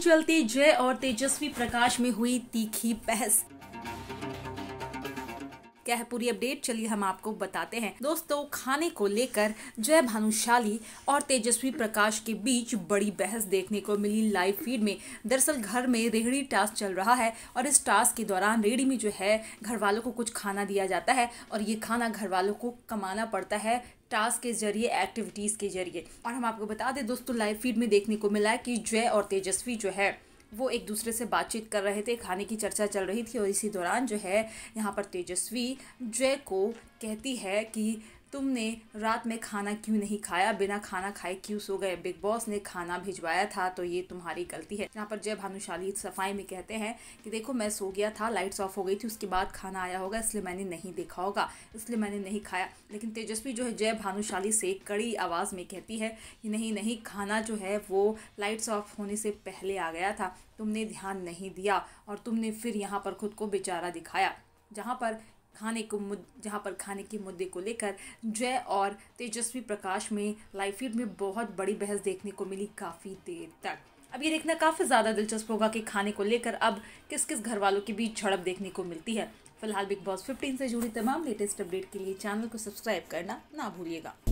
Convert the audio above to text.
चलते जय और तेजस्वी प्रकाश में हुई तीखी बहस क्या है पूरी अपडेट चलिए हम आपको बताते हैं दोस्तों खाने को लेकर जय भानुशाली और तेजस्वी प्रकाश के बीच बड़ी बहस देखने को मिली लाइव फीड में दरअसल घर में रेहड़ी टास्क चल रहा है और इस टास्क के दौरान रेहड़ी में जो है घर वालों को कुछ खाना दिया जाता है और ये खाना घर वालों को कमाना पड़ता है टास्क के जरिए एक्टिविटीज़ के जरिए और हम आपको बता दें दोस्तों लाइव फीड में देखने को मिला है कि जय और तेजस्वी जो है वो एक दूसरे से बातचीत कर रहे थे खाने की चर्चा चल रही थी और इसी दौरान जो है यहाँ पर तेजस्वी जय को कहती है कि तुमने रात में खाना क्यों नहीं खाया बिना खाना खाए क्यों सो गए बिग बॉस ने खाना भिजवाया था तो ये तुम्हारी गलती है यहाँ पर जय भानुशाली सफाई में कहते हैं कि देखो मैं सो गया था लाइट्स ऑफ हो गई थी उसके बाद खाना आया होगा इसलिए मैंने नहीं देखा होगा इसलिए मैंने नहीं खाया लेकिन तेजस्वी जो है जय भानुशाली से कड़ी आवाज़ में कहती है कि नहीं नहीं खाना जो है वो लाइट्स ऑफ होने से पहले आ गया था तुमने ध्यान नहीं दिया और तुमने फिर यहाँ पर खुद को बेचारा दिखाया जहाँ पर खाने को मुद जहाँ पर खाने के मुद्दे को लेकर जय और तेजस्वी प्रकाश में लाइफ फीड में बहुत बड़ी बहस देखने को मिली काफ़ी देर तक अब ये देखना काफ़ी ज़्यादा दिलचस्प होगा कि खाने को लेकर अब किस किस घर वालों के बीच झड़प देखने को मिलती है फिलहाल बिग बॉस 15 से जुड़ी तमाम लेटेस्ट अपडेट के लिए चैनल को सब्सक्राइब करना ना भूलिएगा